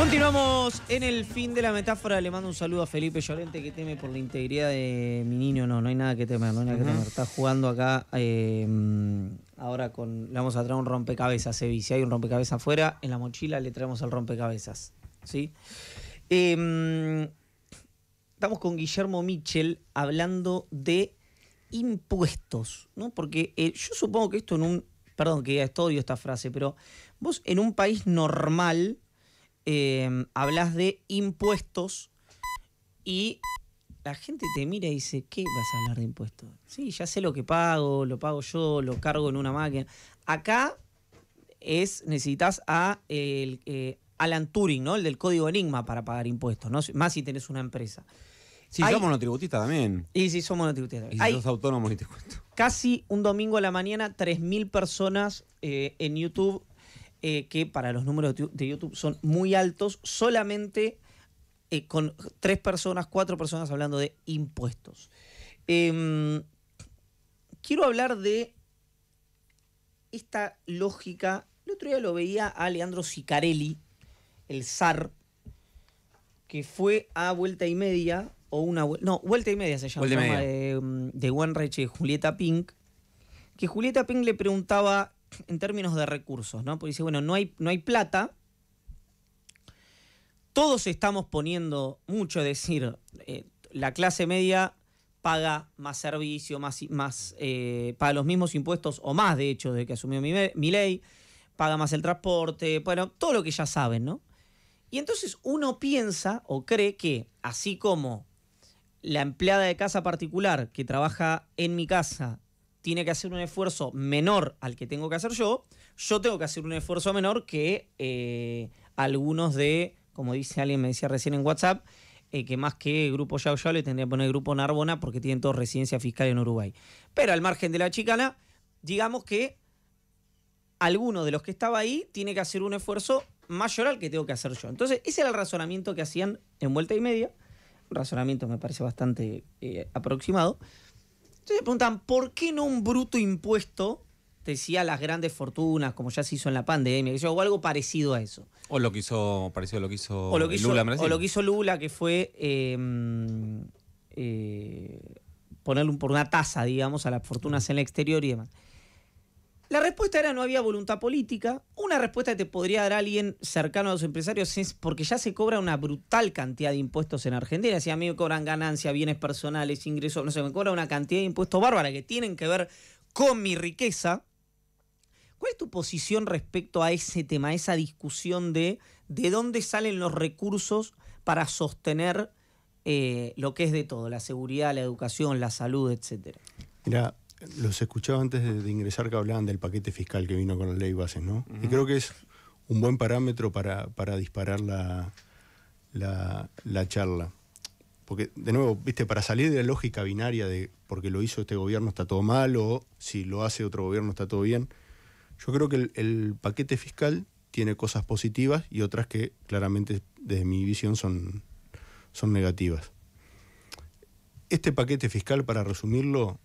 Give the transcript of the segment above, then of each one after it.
Continuamos en el fin de la metáfora. Le mando un saludo a Felipe Llorente que teme por la integridad de mi niño. No, no hay nada que temer, no que Está jugando acá em, ahora con. Le vamos a traer un rompecabezas, Sevi. Si hay un rompecabezas afuera, en la mochila le traemos el rompecabezas. ¿Sí? Em, estamos con Guillermo Mitchell hablando de impuestos, ¿no? Porque eh, yo supongo que esto en un. Perdón que esto odio esta frase, pero vos en un país normal Em, hablas de impuestos y la gente te mira y dice, ¿qué vas a hablar de impuestos? Sí, ya sé lo que pago, lo pago yo, lo cargo en una máquina. Acá es, necesitas a eh, Alan Turing, ¿no? El del código Enigma para pagar impuestos, ¿no? Más si tenés una empresa. Sí, somos somos tributistas también. Y si somos monotributistas también. Y los autónomos, sos te cuento. Casi un domingo a la mañana, 3.000 personas eh, en YouTube eh, que para los números de YouTube son muy altos, solamente eh, con tres personas, cuatro personas hablando de impuestos. Em, quiero hablar de esta lógica. El otro día lo veía a Leandro Sicarelli, el zar, que fue a vuelta y media, o una no, vuelta y media se llama, de, de Juan Reche, Julieta Pink, que Julieta Pink le preguntaba en términos de recursos, ¿no? Porque dice, bueno, no hay, no hay plata, todos estamos poniendo mucho, es decir, eh, la clase media paga más servicio, más, más eh, paga los mismos impuestos o más, de hecho, de que asumió mi, mi, ley, paga más el transporte, bueno, todo lo que ya saben, ¿no? Y entonces uno piensa o cree que, así como la empleada de casa particular que trabaja en mi casa tiene que hacer un esfuerzo menor al que tengo que hacer yo, yo tengo que hacer un esfuerzo menor que eh, algunos de, como dice alguien, me decía recién en WhatsApp, eh, que más que Grupo Yao Yao le tendría que poner Grupo Narbona porque tienen todos residencia fiscal en Uruguay. Pero al margen de la chicana, digamos que alguno de los que estaba ahí tiene que hacer un esfuerzo mayor al que tengo que hacer yo. Entonces, ese era el razonamiento que hacían en vuelta y media. Un razonamiento me parece bastante eh, aproximado. Ustedes preguntan, ¿por qué no un bruto impuesto? Decía las grandes fortunas, como ya se hizo en la pandemia, o algo parecido a eso. O lo que hizo, parecido lo que hizo, lo que Lula O lo que Lula, que fue em, eh, ponerle un, por una tasa, digamos, a las fortunas en el exterior y demás. La respuesta era no había voluntad política. Una respuesta que te podría dar alguien cercano a los empresarios es porque ya se cobra una brutal cantidad de impuestos en Argentina. Si a mí me cobran ganancias, bienes personales, ingresos, no sé, me cobra una cantidad de impuestos bárbara que tienen que ver con mi riqueza. ¿Cuál es tu posición respecto a ese tema, a esa discusión de de dónde salen los recursos para sostener eh, lo que es de todo, la seguridad, la educación, la salud, etcétera? Mira, los escuchaba antes de, ingresar que hablaban del paquete fiscal que vino con la ley bases, ¿no? Y creo que es un buen parámetro para, disparar la, la, charla. Porque, de nuevo, viste, para salir de la lógica binaria de porque lo hizo este gobierno está todo mal o si lo hace otro gobierno está todo bien, yo creo que el, paquete fiscal tiene cosas positivas y otras que claramente desde mi visión son, son negativas. Este paquete fiscal, para resumirlo,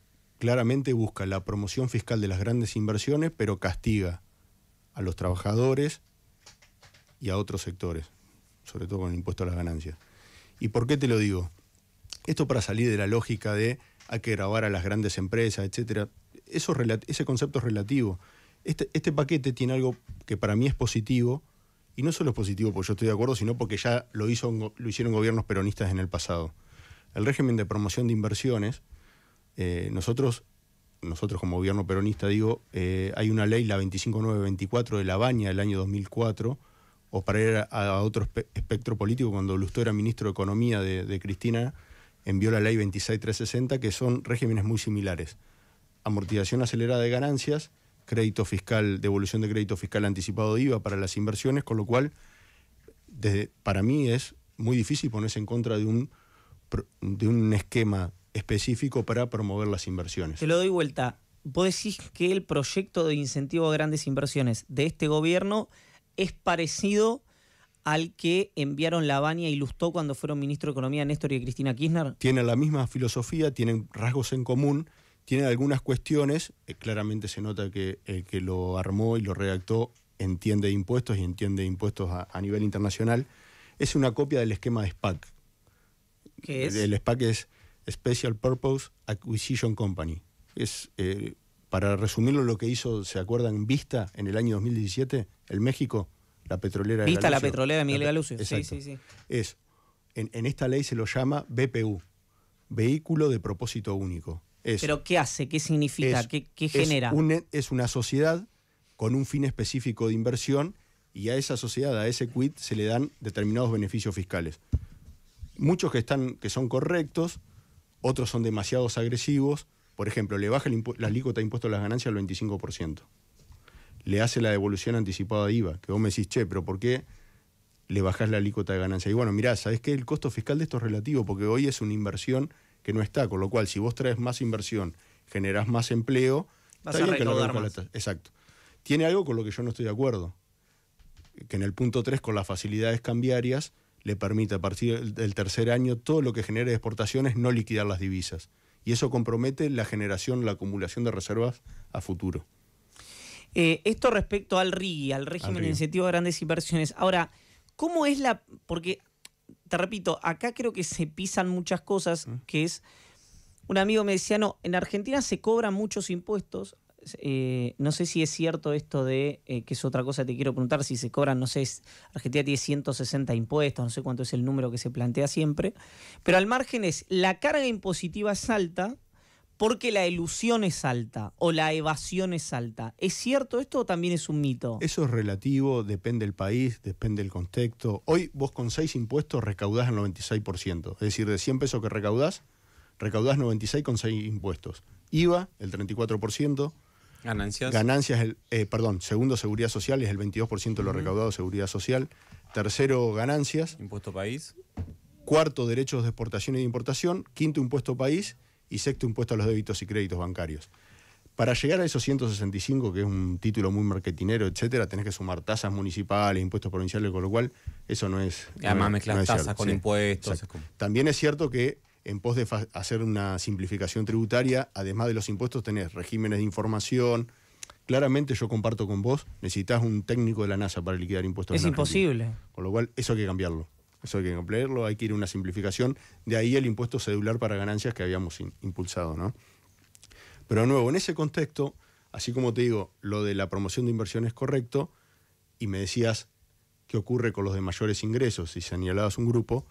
claramente busca la promoción fiscal de las grandes inversiones, pero castiga a los trabajadores y a otros sectores, sobre todo con el impuesto a las ganancias. ¿Y por qué te lo digo? Esto para salir de la lógica de hay que grabar a las grandes empresas, etcétera. Eso, ese concepto es relativo. Este, este, paquete tiene algo que para mí es positivo, y no solo es positivo porque yo estoy de acuerdo, sino porque ya lo, hizo, lo hicieron gobiernos peronistas en el pasado. El régimen de promoción de inversiones, eh, nosotros, nosotros como gobierno peronista, digo, eh, hay una ley, la 25924 de La Baña del año 2004, o para ir a, otro espectro político, cuando Lustó era ministro de Economía de, Cristina, envió la ley 26360, que son regímenes muy similares. Amortización acelerada de ganancias, crédito fiscal, devolución de crédito fiscal anticipado de IVA para las inversiones, con lo cual, para mí es muy difícil ponerse en contra de un, de un esquema específico para promover las inversiones. Te lo doy vuelta. Vos decís que el proyecto de incentivo a grandes inversiones de este gobierno es parecido al que enviaron Lavania y Lustó cuando fueron ministro de Economía Néstor y Cristina Kirchner? Tiene la misma filosofía, tienen rasgos en común, tiene algunas cuestiones. Eh, claramente se nota que el que lo armó y lo redactó entiende impuestos y entiende impuestos a, nivel internacional. Es una copia del esquema de SPAC. ¿Qué es? el SPAC es Special Purpose Acquisition Company. Es, eh, para resumirlo, lo que hizo, ¿se acuerdan? Vista en el año 2017, el México, la petrolera de Vista la petrolera de Miguel Galucio, sí, sí, sí. Es, en, esta ley se lo llama BPU, Vehículo de Propósito Único. ¿Pero qué hace? ¿Qué significa? ¿Qué, genera? Un, es, una sociedad con un fin específico de inversión y a esa sociedad, a ese quit, se le dan determinados beneficios fiscales. Muchos que, están, que son correctos, otros son demasiados agresivos. Por ejemplo, le baja la alícuota de impuesto a las ganancias al 25%. Le hace la devolución anticipada de IVA, que vos me decís, che, pero ¿por qué le bajás la alícuota de ganancia? Y bueno, mirá, ¿sabés qué? El costo fiscal de esto es relativo, porque hoy es una inversión que no está, con lo cual si vos traes más inversión, generás más empleo, Exacto. Tiene algo con lo que yo no estoy de acuerdo, que en el punto 3, con las facilidades cambiarias, le permite a partir del tercer año todo lo que genere exportaciones no liquidar las divisas. Y eso compromete la generación, la acumulación de reservas a futuro. Eh, esto respecto al RIGI, al régimen de incentivo de grandes inversiones. Ahora, ¿cómo es la...? Porque, te repito, acá creo que se pisan muchas cosas, mm. que es... Un amigo me decía, no, en Argentina se cobran muchos impuestos, eh, no sé si es cierto esto de, eh, que es otra cosa que te quiero preguntar, si se cobran, no sé, Argentina tiene 160 impuestos, no sé cuánto es el número que se plantea siempre, pero al margen es, la carga impositiva es alta porque la ilusión es alta o la evasión es alta. ¿Es cierto esto o también es un mito? Eso es relativo, depende del país, depende del contexto. Hoy vos con seis impuestos recaudás el 96%, es decir, de 100 pesos que recaudás, recaudás 96 con 6 impuestos. IVA, el 34%, Ganancias. Ganancias, eh, perdón, segundo, seguridad social, es el 22% de lo recaudado de seguridad social. Tercero, ganancias. Impuesto país. Cuarto, derechos de exportación y de importación. Quinto, impuesto país. Y sexto, impuesto a los débitos y créditos bancarios. Para llegar a esos 165, que es un título muy marketinero, etcétera, tenés que sumar tasas municipales, impuestos provinciales, con lo cual eso no es. además tasas con impuestos. También es cierto que en pos de hacer una simplificación tributaria, además de los impuestos tenés regímenes de información. Claramente yo comparto con vos, necesitas un técnico de la NASA para liquidar impuestos. Es imposible. Con lo cual, eso hay que cambiarlo. Eso hay que cambiarlo, hay que ir a una simplificación. De ahí el impuesto cedular para ganancias que habíamos impulsado, ¿no? Pero de nuevo, en ese contexto, así como te digo, lo de la promoción de inversión es correcto, y me decías qué ocurre con los de mayores ingresos, si señalabas un grupo,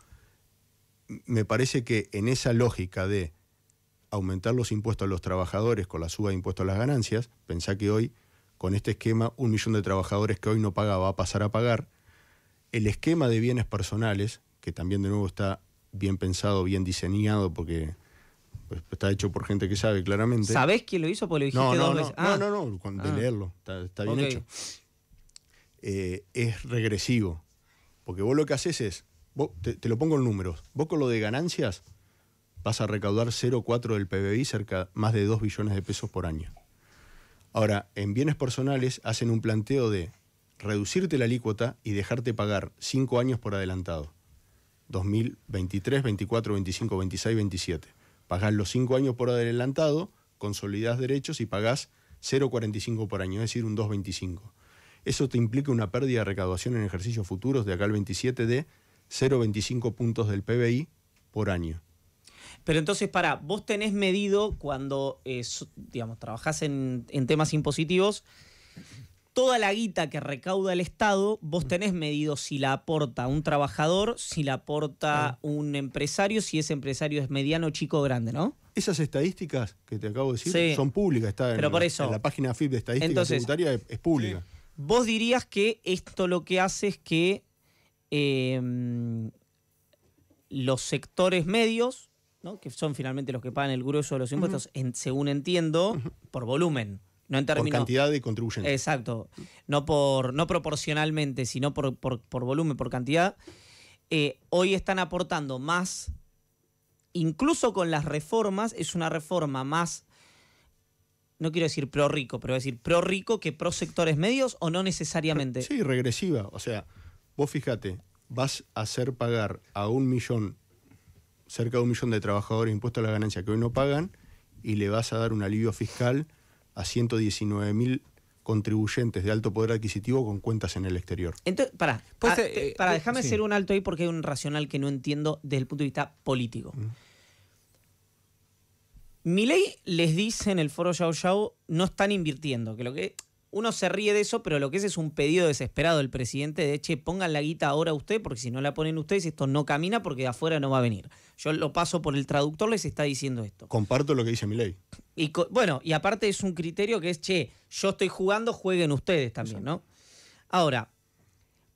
me parece que en esa lógica de aumentar los impuestos a los trabajadores con la suba de impuestos a las ganancias, pensá que hoy, con este esquema, un millón de trabajadores que hoy no paga va a pasar a pagar. El esquema de bienes personales, que también de nuevo está bien pensado, bien diseñado, porque pues, está hecho por gente que sabe claramente. ¿Sabés quién lo hizo? no, no, no, ah. de ah. leerlo, está, bien hecho. Eh, es regresivo, porque vos lo que haces es te, lo pongo en números. Vos con lo de ganancias vas a recaudar 0,4 del PBI, cerca más de 2 billones de pesos por año. Ahora, en bienes personales hacen un planteo de reducirte la alícuota y dejarte pagar 5 años por adelantado. 2023, 24, 25, 26, 27. Pagás los 5 años por adelantado, consolidás derechos y pagás 0,45 por año, es decir, un 2,25. Eso te implica una pérdida de recaudación en ejercicios futuros de acá al 27 de 0,25 puntos del PBI por año. Pero entonces, para, vos tenés medido cuando, eh, digamos, trabajás en, en temas impositivos, toda la guita que recauda el Estado, vos tenés medido si la aporta un trabajador, si la aporta un empresario, si ese empresario es mediano, chico o grande, ¿no? Esas estadísticas que te acabo de decir son públicas, está en, la página FIP de estadística tributaria es, pública. Vos dirías que esto lo que hace es que Em, los sectores medios, que son finalmente los que pagan el grueso de los impuestos, según entiendo, por volumen. No en términos, por cantidad de contribuyentes. Exacto. No, por, no proporcionalmente, sino por, por, volumen, por cantidad. Eh, hoy están aportando más, incluso con las reformas, es una reforma más, no quiero decir pro rico, pero voy decir pro rico que pro sectores medios o no necesariamente. Sí, regresiva. O sea, Vos fíjate, vas a hacer pagar a un millón, cerca de un millón de trabajadores impuestos a la ganancia que hoy no pagan y le vas a dar un alivio fiscal a 119 mil contribuyentes de alto poder adquisitivo con cuentas en el exterior. Entonces, para, pues, ah, eh, eh, para eh, déjame hacer un alto ahí porque hay un racional que no entiendo desde el punto de vista político. Mm. Mi ley les dice en el foro Yao Yao, no están invirtiendo, que lo que uno se ríe de eso, pero lo que es es un pedido desesperado del presidente de, che, pongan la guita ahora a usted, porque si no la ponen ustedes, esto no camina porque de afuera no va a venir. Yo lo paso por el traductor, les está diciendo esto. Comparto lo que dice mi Y bueno, y aparte es un criterio que es, che, yo estoy jugando, jueguen ustedes también, ¿no? Ahora,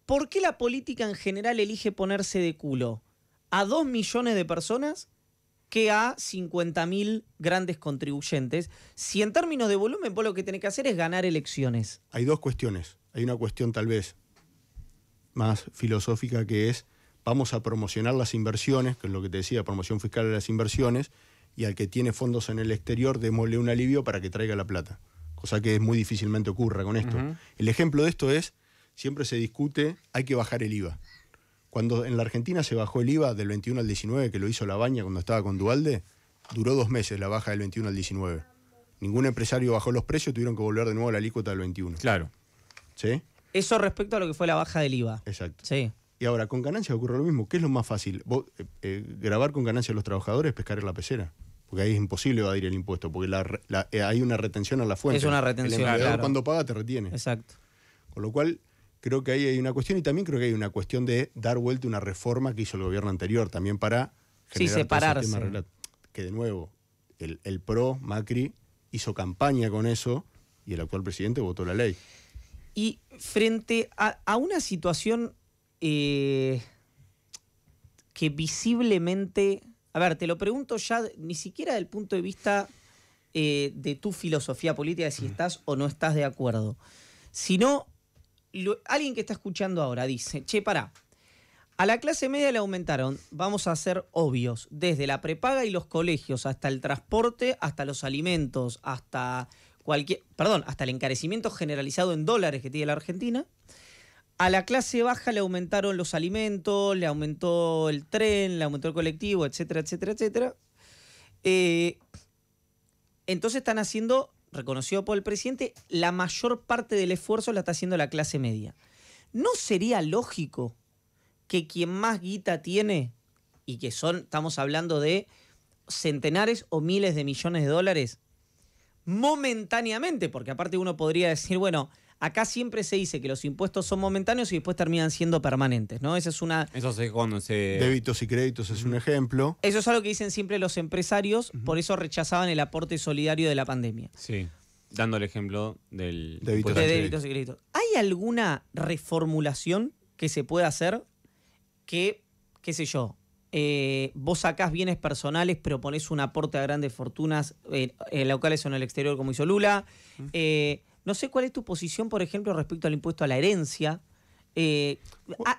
¿por qué la política en general elige ponerse de culo a dos millones de personas que a 50.000 grandes contribuyentes, si en términos de volumen vos lo que tenés que hacer es ganar elecciones. Hay dos cuestiones. Hay una cuestión tal vez más filosófica que es vamos a promocionar las inversiones, que es lo que te decía, promoción fiscal de las inversiones, y al que tiene fondos en el exterior, démosle un alivio para que traiga la plata, cosa que muy difícilmente ocurra con esto. El ejemplo de esto es, siempre se discute, hay que bajar el IVA. Cuando en la Argentina se bajó el IVA del 21 al 19, que lo hizo La Baña cuando estaba con Dualde, duró dos meses la baja del 21 al 19. Ningún empresario bajó los precios, tuvieron que volver de nuevo a la alícuota del 21. Claro. ¿Sí? Eso respecto a lo que fue la baja del IVA. Exacto. Sí. Y ahora, con ganancias ocurre lo mismo. ¿Qué es lo más fácil? Eh, eh, ¿Grabar con ganancias a los trabajadores, pescar en la pecera? Porque ahí es imposible evadir el impuesto, porque eh, hay una retención a la fuente. Es una retención. cuando paga te retiene. Exacto. Con lo cual, Creo que ahí hay una cuestión y también creo que hay una cuestión de dar vuelta una reforma que hizo el gobierno anterior también para generar sí, separarse. que de nuevo el, PRO Macri hizo campaña con eso y el actual presidente votó la ley. Y frente a, una situación eh, que visiblemente, a ver, te lo pregunto ya ni siquiera del punto de vista eh, de tu filosofía política, de si mm. estás o no estás de acuerdo, sino alguien que está escuchando ahora dice, che, pará, a la clase media le aumentaron, vamos a ser obvios, desde la prepaga y los colegios, hasta el transporte, hasta los alimentos, hasta cualquier, perdón, hasta el encarecimiento generalizado en dólares que tiene la Argentina. A la clase baja le aumentaron los alimentos, le aumentó el tren, le aumentó el colectivo, etcétera, etcétera, etcétera. Eh, entonces están haciendo reconocido por el presidente, la mayor parte del esfuerzo la está haciendo la clase media. ¿No sería lógico que quien más guita tiene, y que son, estamos hablando de centenares o miles de millones de dólares, momentáneamente, porque aparte uno podría decir, bueno, Acá siempre se dice que los impuestos son momentáneos y después terminan siendo permanentes, ¿no? Esa es una. Eso se Débitos y créditos es un ejemplo. Eso es algo que dicen siempre los empresarios, por eso rechazaban el aporte solidario de la pandemia. Sí. Dando el ejemplo del de débitos y créditos. ¿Hay alguna reformulación que se pueda hacer que, qué sé yo, eh, vos sacás bienes personales, pero pones un aporte a grandes fortunas eh, eh, locales o en el exterior, como hizo Lula. No sé cuál es tu posición, por ejemplo, respecto al impuesto a la herencia. Eh,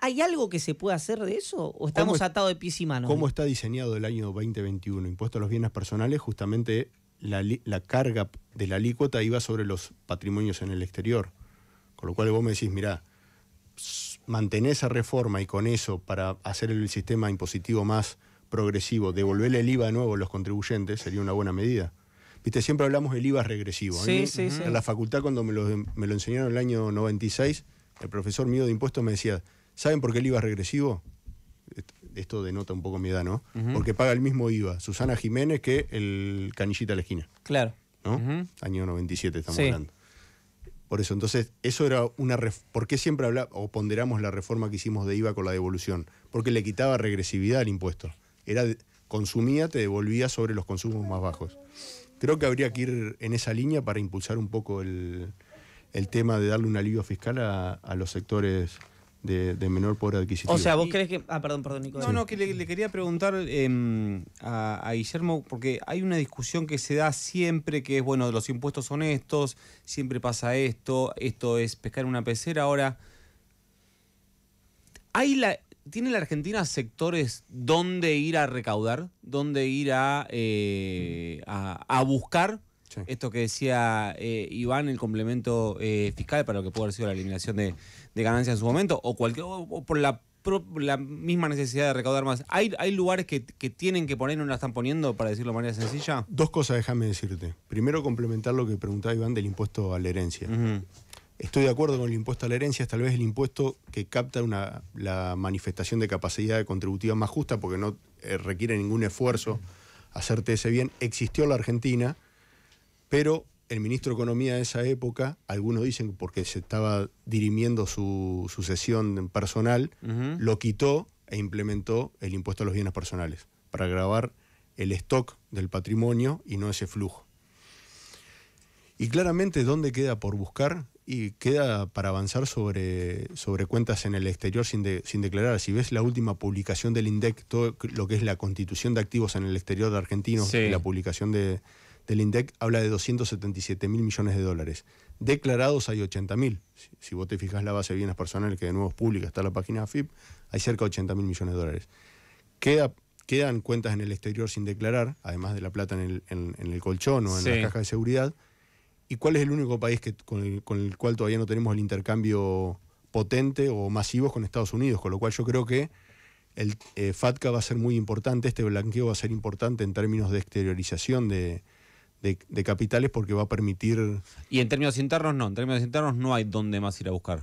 ¿Hay algo que se pueda hacer de eso o estamos atados de pies y manos? Como está diseñado el año 2021? Impuesto a los bienes personales, justamente la, carga de la alícuota iba sobre los patrimonios en el exterior. Con lo cual vos me decís, mira, mantener esa reforma y con eso, para hacer el sistema impositivo más progresivo, devolverle el IVA de nuevo a los contribuyentes sería una buena medida. Viste, siempre hablamos del IVA regresivo. En la facultad, cuando me lo, enseñaron en el año 96, el profesor mío de impuestos me decía, ¿saben por qué el IVA regresivo? Esto denota un poco mi edad, ¿no? Porque paga el mismo IVA Susana Jiménez que el canillita a Claro. ¿No? Año 97 estamos hablando. Por eso, entonces, eso era una... ¿Por qué siempre o ponderamos la reforma que hicimos de IVA con la devolución? Porque le quitaba regresividad al impuesto. Era consumía, te devolvía sobre los consumos más bajos. Creo que habría que ir en esa línea para impulsar un poco el, tema de darle un alivio fiscal a, los sectores de, menor poder adquisitivo. O sea, vos crees que... Ah, perdón, perdón, Nicolás. No, no, que le, quería preguntar em, a, Guillermo, porque hay una discusión que se da siempre, que es, bueno, los impuestos son estos, siempre pasa esto, esto es pescar una pecera. Ahora, hay la, ¿Tiene la Argentina sectores donde ir a recaudar? donde ir eh, a, a, buscar? Esto que decía eh, Iván, el complemento eh, fiscal para lo que puede haber sido la eliminación de, ganancias en su momento, o, por la, misma necesidad de recaudar más. ¿Hay, lugares que, tienen que poner y no la están poniendo, para decirlo de manera sencilla? Dos cosas déjame decirte. Primero, complementar lo que preguntaba Iván del impuesto a la herencia. Estoy de acuerdo con el impuesto a la herencia, es tal vez el impuesto que capta la manifestación de capacidad contributiva más justa porque no eh, requiere ningún esfuerzo hacerte ese bien. Existió la Argentina, pero el ministro de Economía de esa época, algunos dicen porque se estaba dirimiendo su sucesión personal, lo quitó e implementó el impuesto a los bienes personales para grabar el stock del patrimonio y no ese flujo. Y claramente, ¿dónde queda por buscar? y queda para avanzar sobre, sobre cuentas en el exterior sin, sin declarar. Si ves la última publicación del INDEC, todo lo que es la constitución de activos en el exterior de argentinos, la publicación del INDEC habla de 277 mil millones de dólares. Declarados hay 80 mil. Si, vos te fijas la base de bienes personales, que de nuevo es pública, está la página AFIP, hay cerca de 80 mil millones de dólares. quedan cuentas en el exterior sin declarar, además de la plata en el, colchón o en la caja de seguridad ¿Y cuál es el único país que, con, el, con el cual todavía no tenemos el intercambio potente o masivo con Estados Unidos? Con lo cual yo creo que el eh, FATCA va a ser muy importante, este blanqueo va a ser importante en términos de exteriorización de, de, capitales porque va a permitir... Y en términos internos no, en términos internos no hay dónde más ir a buscar.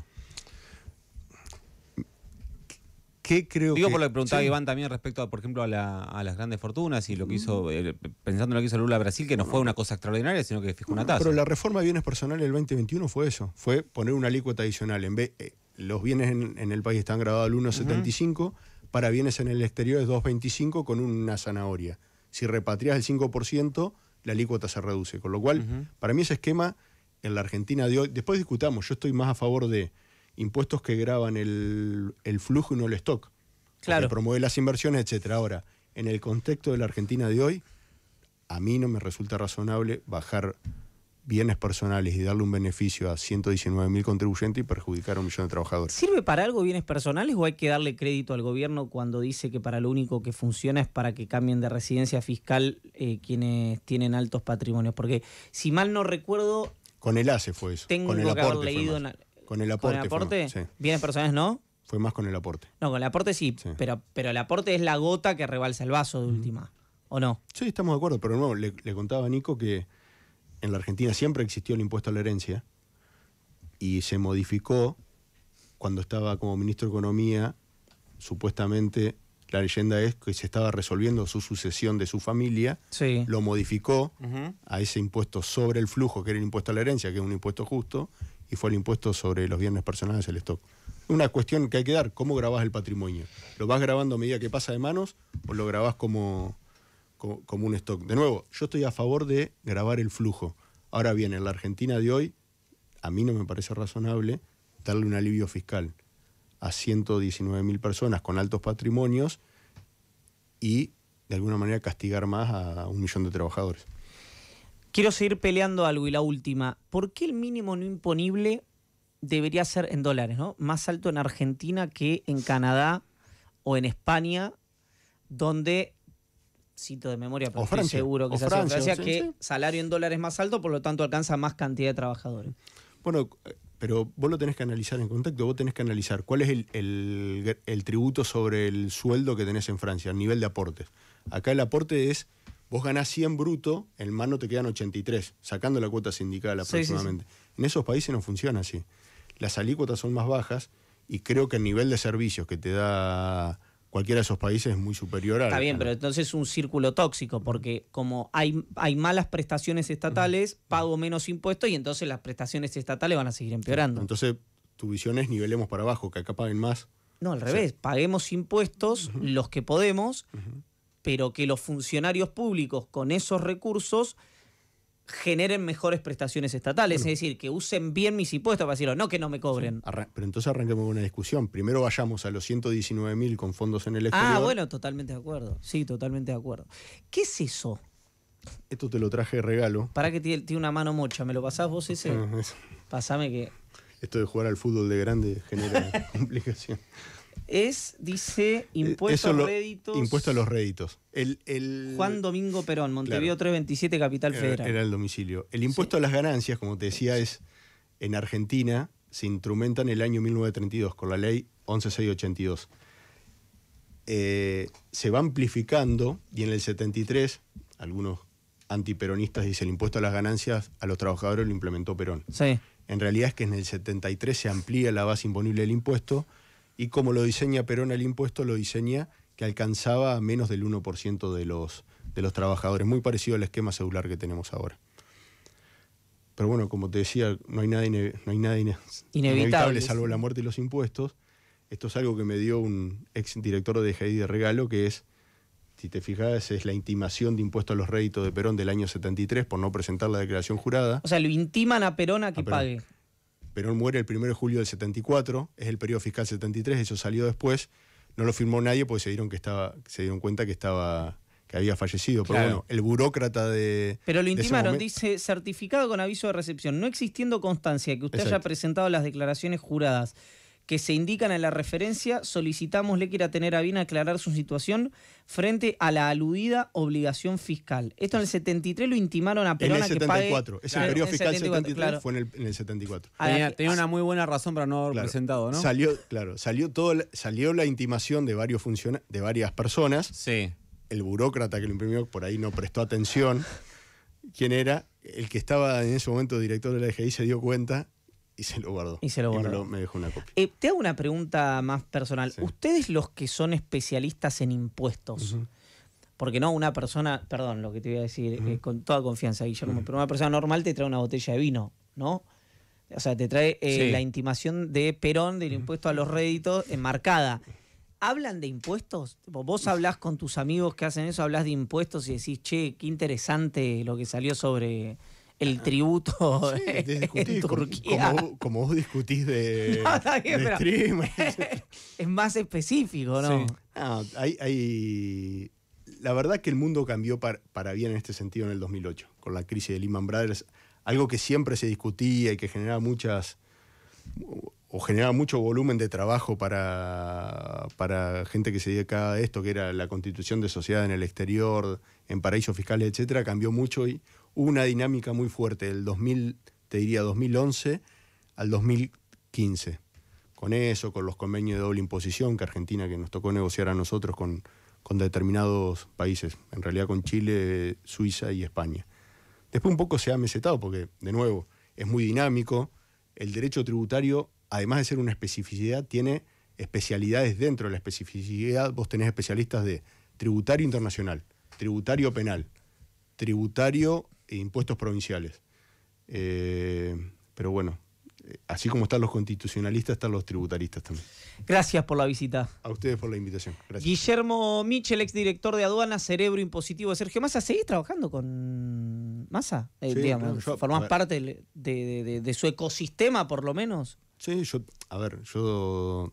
creo Digo por lo que preguntaba Iván también respecto, a, por ejemplo, a, las grandes fortunas y lo que mm. hizo, eh, pensando en lo que hizo Lula Brasil, que no fue una cosa extraordinaria, sino que fijó una tasa. Pero la reforma de bienes personales del 2021 fue eso, fue poner una alícuota adicional. En eh, los bienes en, el país están grabados al 1,75, para bienes en el exterior es 2,25 con una zanahoria. Si repatrias el 5%, la alícuota se reduce. Con lo cual, para mí ese esquema en la Argentina de hoy, después discutamos, yo estoy más a favor de impuestos que graban el, el flujo y no el stock. Claro. Promueve las inversiones, etcétera. Ahora, en el contexto de la Argentina de hoy, a mí no me resulta razonable bajar bienes personales y darle un beneficio a 119 mil contribuyentes y perjudicar a un millón de trabajadores. ¿Sirve para algo bienes personales o hay que darle crédito al gobierno cuando dice que para lo único que funciona es para que cambien de residencia fiscal eh, quienes tienen altos patrimonios? Porque si mal no recuerdo... Con el ACE fue eso. Tengo con el que haber leído... Con el aporte. ¿Con el aporte? sí. ¿Bienes personales no? Fue más con el aporte. No, con el aporte sí, Pero, pero el aporte es la gota que rebalsa el vaso de última, ¿o no? Sí, estamos de acuerdo, pero no, le, contaba a Nico que en la Argentina siempre existió el impuesto a la herencia y se modificó cuando estaba como ministro de Economía, supuestamente la leyenda es que se estaba resolviendo su sucesión de su familia, lo modificó a ese impuesto sobre el flujo, que era el impuesto a la herencia, que es un impuesto justo, y fue el impuesto sobre los bienes personales, el stock. Una cuestión que hay que dar, ¿cómo grabás el patrimonio? ¿Lo vas grabando a medida que pasa de manos o lo grabás como, como, un stock? De nuevo, yo estoy a favor de grabar el flujo. Ahora bien, en la Argentina de hoy, a mí no me parece razonable darle un alivio fiscal a 119.000 mil personas con altos patrimonios y de alguna manera castigar más a un millón de trabajadores. Quiero seguir peleando algo y la última. ¿Por qué el mínimo no imponible debería ser en dólares, ¿no? Más alto en Argentina que en Canadá o en España, donde cito de memoria, pero seguro que que salario en dólares más alto, por lo tanto alcanza más cantidad de trabajadores. Bueno, pero vos lo tenés que analizar en contacto, vos tenés que analizar cuál es el, tributo sobre el sueldo que tenés en Francia, el nivel de aportes. Acá el aporte es Vos ganás 100 bruto, en mano te quedan 83, sacando la cuota sindical aproximadamente. En esos países no funciona así. Las alícuotas son más bajas y creo que el nivel de servicios que te da cualquiera de esos países es muy superior a... Está bien, pero entonces es un círculo tóxico, porque como hay, hay malas prestaciones estatales, pago menos impuestos y entonces las prestaciones estatales van a seguir empeorando. Entonces, tu visión es nivelemos para abajo, que acá paguen más. No, al revés, paguemos impuestos los que podemos pero que los funcionarios públicos con esos recursos generen mejores prestaciones estatales, es decir, que usen bien mis impuestos para decirlo, no que no me cobren. Pero entonces arranquemos con una discusión. Primero vayamos a los 119 mil con fondos en el ah, exterior. Ah, bueno, totalmente de acuerdo. Sí, totalmente de acuerdo. ¿Qué es eso? Esto te lo traje de regalo. Para que tiene una mano mocha, ¿me lo pasás vos ese? Ah, Pásame que... Esto de jugar al fútbol de grande genera complicación es, dice, eh, impuesto a Impuesto a los réditos. El, Juan Domingo Perón, Montevideo 327, Capital Federal. Era el domicilio. El impuesto a las ganancias, como te decía, es en Argentina, se instrumenta en el año 1932 con la ley 11682. Eh, se va amplificando y en el 73, algunos antiperonistas dicen el impuesto a las ganancias a los trabajadores lo implementó Perón. Sí. En realidad es que en el 73 se amplía la base imponible del impuesto y como lo diseña Perón el impuesto, lo diseña que alcanzaba menos del 1% de los, de los trabajadores, muy parecido al esquema celular que tenemos ahora. Pero bueno, como te decía, no hay nada, no hay nada inevitable salvo la muerte y los impuestos. Esto es algo que me dio un ex director de JAI de regalo, que es, si te fijas, es la intimación de impuestos a los réditos de Perón del año 73 por no presentar la declaración jurada. O sea, lo intiman a Perón a que pague él muere el 1 de julio del 74, es el periodo fiscal 73, eso salió después, no lo firmó nadie porque se dieron, que estaba, se dieron cuenta que estaba que había fallecido, pero bueno, el burócrata de... Pero lo intimaron, dice certificado con aviso de recepción, no existiendo constancia que usted haya presentado las declaraciones juradas que se indican en la referencia, solicitamos le quiera tener a bien aclarar su situación frente a la aludida obligación fiscal. Esto en el 73 lo intimaron a Perón en el 74, que pague, periodo fiscal 73 fue en el, en el 74. Tenía, una muy buena razón para no haber presentado, ¿no? Salió, claro, salió todo salió la intimación de varios de varias personas. Sí. El burócrata que lo imprimió por ahí no prestó atención. ¿Quién era? El que estaba en ese momento director de la DGI se dio cuenta y se lo guardó. Y se lo guardó. me, dejó una copia. Eh, te hago una pregunta más personal. Ustedes los que son especialistas en impuestos, porque no una persona, perdón lo que te voy a decir eh, con toda confianza, Guillermo, pero una persona normal te trae una botella de vino, ¿no? O sea, te trae eh, la intimación de Perón del impuesto a los réditos enmarcada. ¿Hablan de impuestos? Vos hablás con tus amigos que hacen eso, hablas de impuestos y decís, che, qué interesante lo que salió sobre el tributo en Turquía. Como, como, vos discutís de, es más específico, ¿no? hay, La verdad que el mundo cambió para, bien en este sentido en el 2008, con la crisis de Lehman Brothers, algo que siempre se discutía y que generaba muchas o generaba mucho volumen de trabajo para, para gente que se dedicaba a esto, que era la constitución de sociedad en el exterior, en paraísos fiscales, etcétera, cambió mucho y una dinámica muy fuerte del 2000, te diría 2011 al 2015. Con eso, con los convenios de doble imposición que Argentina que nos tocó negociar a nosotros con, con determinados países, en realidad con Chile, Suiza y España. Después un poco se ha mesetado porque, de nuevo, es muy dinámico. El derecho tributario, además de ser una especificidad, tiene especialidades dentro de la especificidad. Vos tenés especialistas de tributario internacional, tributario penal, tributario impuestos provinciales. Eh, pero bueno, eh, así como están los constitucionalistas, están los tributaristas también. Gracias por la visita. A ustedes por la invitación. Guillermo Michel, exdirector de aduana cerebro impositivo de Sergio Massa. ¿Seguís trabajando con Massa? Eh, ¿Formás parte de, su ecosistema, por lo menos? Sí, yo, a ver, yo,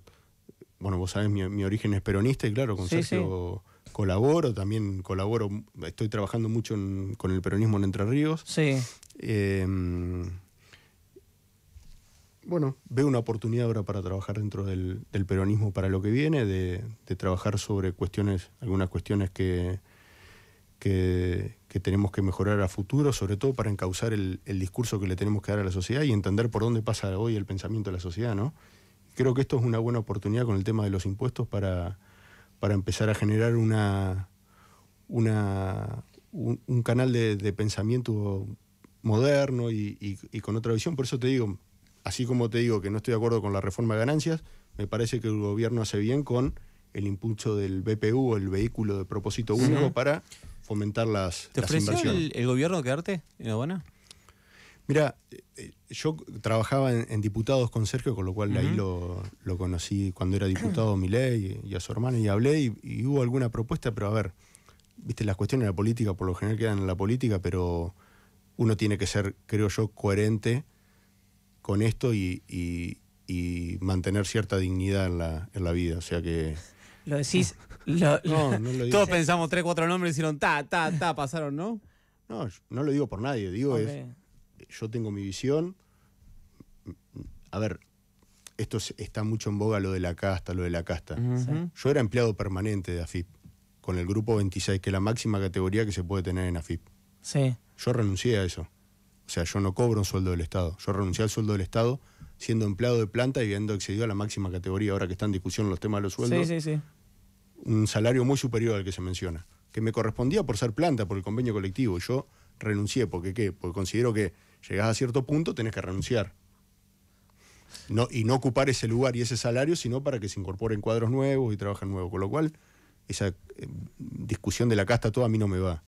bueno, vos sabés, mi, origen es peronista y claro, con Sergio colaboro, también colaboro, estoy trabajando mucho con el peronismo en Entre Ríos. Sí. Em, bueno, veo una oportunidad ahora para trabajar dentro del, peronismo para lo que viene, de, trabajar sobre cuestiones, algunas cuestiones que, que, tenemos que mejorar a futuro, sobre todo para encauzar el, el, discurso que le tenemos que dar a la sociedad y entender por dónde pasa hoy el pensamiento de la sociedad, ¿no? Creo que esto es una buena oportunidad con el tema de los impuestos para, para empezar a generar una, una un, canal de, pensamiento moderno y, con otra visión. Por eso te digo, así como te digo que no estoy de acuerdo con la reforma de ganancias, me parece que el gobierno hace bien con el impulso del BPU, el vehículo de propósito único, para fomentar las, ¿Te las El, el, gobierno quedarte en la buena Mira, eh, eh, yo trabajaba en, diputados con Sergio, con lo cual ahí lo, conocí cuando era diputado mi y, y a su hermano, y hablé y, hubo alguna propuesta, pero a ver, viste, las cuestiones de la política por lo general quedan en la política, pero uno tiene que ser, creo yo, coherente con esto y, mantener cierta dignidad en la, vida. O sea que lo decís. no, no lo Todos pensamos tres, cuatro nombres y dijeron, ta, ta, ta, pasaron, ¿no? No, no lo digo por nadie, digo es yo tengo mi visión. A ver, esto está mucho en boga lo de la casta, lo de la casta. Yo era empleado permanente de AFIP, con el grupo 26, que es la máxima categoría que se puede tener en AFIP. Sí. Yo renuncié a eso. O sea, yo no cobro un sueldo del Estado. Yo renuncié al sueldo del Estado siendo empleado de planta y habiendo excedido a la máxima categoría, ahora que está en discusión los temas de los sueldos. Sí, sí, sí. Un salario muy superior al que se menciona, que me correspondía por ser planta, por el convenio colectivo. Yo renuncié, porque qué? Porque considero que Llegás a cierto punto, tenés que renunciar. No, y no ocupar ese lugar y ese salario, sino para que se incorporen cuadros nuevos y trabajen nuevos. Con lo cual, esa eh, discusión de la casta toda a mí no me va.